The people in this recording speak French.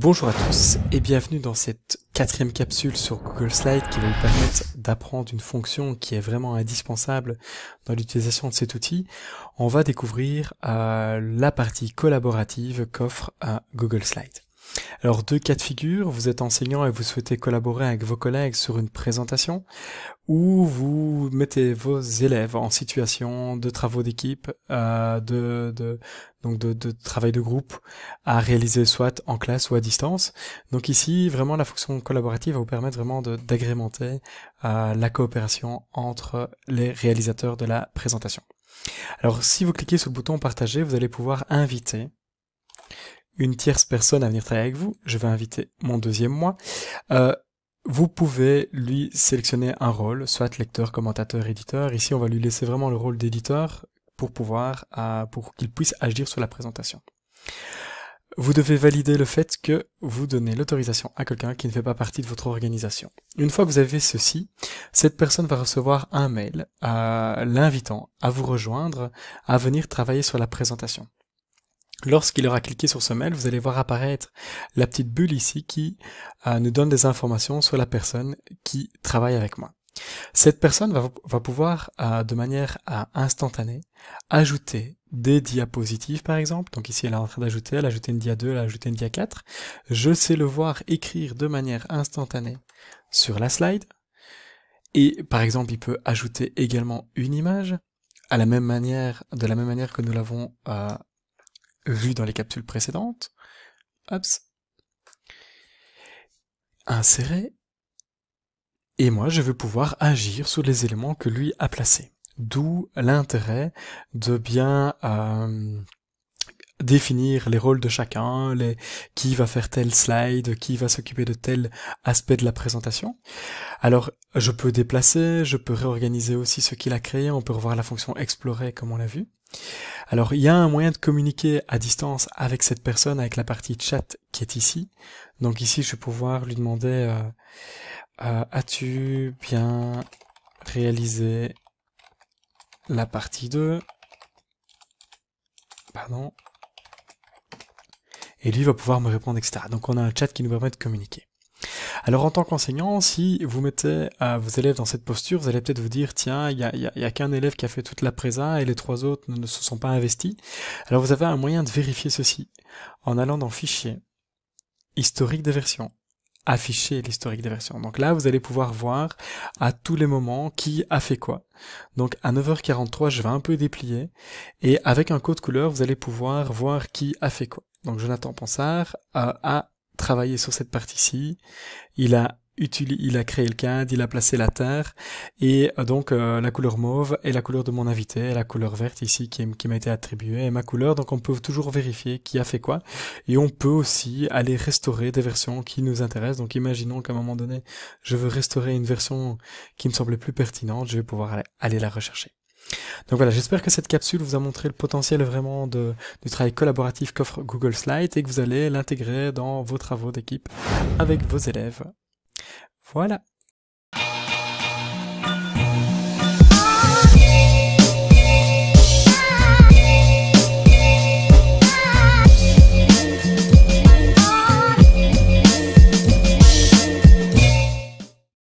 Bonjour à tous et bienvenue dans cette quatrième capsule sur Google Slide qui va vous permettre d'apprendre une fonction qui est vraiment indispensable dans l'utilisation de cet outil. On va découvrir euh, la partie collaborative qu'offre euh, Google Slide. Alors deux cas de figure, vous êtes enseignant et vous souhaitez collaborer avec vos collègues sur une présentation ou vous mettez vos élèves en situation de travaux d'équipe, euh, de, donc de, travail de groupe à réaliser soit en classe ou à distance. Donc ici, vraiment, la fonction collaborative va vous permettre vraiment d'agrémenter euh, la coopération entre les réalisateurs de la présentation. Alors si vous cliquez sur le bouton partager, vous allez pouvoir inviter une tierce personne à venir travailler avec vous, je vais inviter mon deuxième moi, euh, vous pouvez lui sélectionner un rôle, soit lecteur, commentateur, éditeur. Ici, on va lui laisser vraiment le rôle d'éditeur pour pouvoir, euh, pour qu'il puisse agir sur la présentation. Vous devez valider le fait que vous donnez l'autorisation à quelqu'un qui ne fait pas partie de votre organisation. Une fois que vous avez ceci, cette personne va recevoir un mail euh, l'invitant à vous rejoindre, à venir travailler sur la présentation. Lorsqu'il aura cliqué sur ce mail, vous allez voir apparaître la petite bulle ici qui euh, nous donne des informations sur la personne qui travaille avec moi. Cette personne va, pouvoir, euh, de manière euh, instantanée, ajouter des diapositives, par exemple. Donc ici, elle est en train d'ajouter, elle a ajouté une dia 2, elle a ajouté une dia 4. Je sais le voir écrire de manière instantanée sur la slide. Et par exemple, il peut ajouter également une image à la même manière, de la même manière que nous l'avons vu dans les capsules précédentes, insérer, et moi je veux pouvoir agir sur les éléments que lui a placés. D'où l'intérêt de bien euh, définir les rôles de chacun, les, qui va faire tel slide, qui va s'occuper de tel aspect de la présentation. Alors, je peux déplacer, je peux réorganiser aussi ce qu'il a créé, on peut revoir la fonction explorer comme on l'a vu. Alors il y a un moyen de communiquer à distance avec cette personne, avec la partie chat qui est ici. Donc ici je vais pouvoir lui demander euh, euh, as-tu bien réalisé la partie 2 Pardon. Et lui va pouvoir me répondre, etc. Donc on a un chat qui nous permet de communiquer. Alors en tant qu'enseignant, si vous mettez euh, vos élèves dans cette posture, vous allez peut-être vous dire, tiens, il n'y a, y qu'un élève qui a fait toute la présa et les trois autres ne, se sont pas investis. Alors vous avez un moyen de vérifier ceci en allant dans Fichier, Historique des versions afficher l'historique des versions. Donc là, vous allez pouvoir voir à tous les moments qui a fait quoi. Donc à 9h43, je vais un peu déplier et avec un code couleur, vous allez pouvoir voir qui a fait quoi. Donc Jonathan Ponsard euh, a travaillé sur cette partie-ci, il a il a créé le cadre, il a placé la terre, et euh, donc euh, la couleur mauve est la couleur de mon invité, la couleur verte ici qui, m'a été attribuée est ma couleur, donc on peut toujours vérifier qui a fait quoi, et on peut aussi aller restaurer des versions qui nous intéressent, donc imaginons qu'à un moment donné, je veux restaurer une version qui me semblait plus pertinente, je vais pouvoir aller la rechercher. Donc voilà, j'espère que cette capsule vous a montré le potentiel vraiment du travail collaboratif qu'offre Google Slides et que vous allez l'intégrer dans vos travaux d'équipe avec vos élèves. Voilà.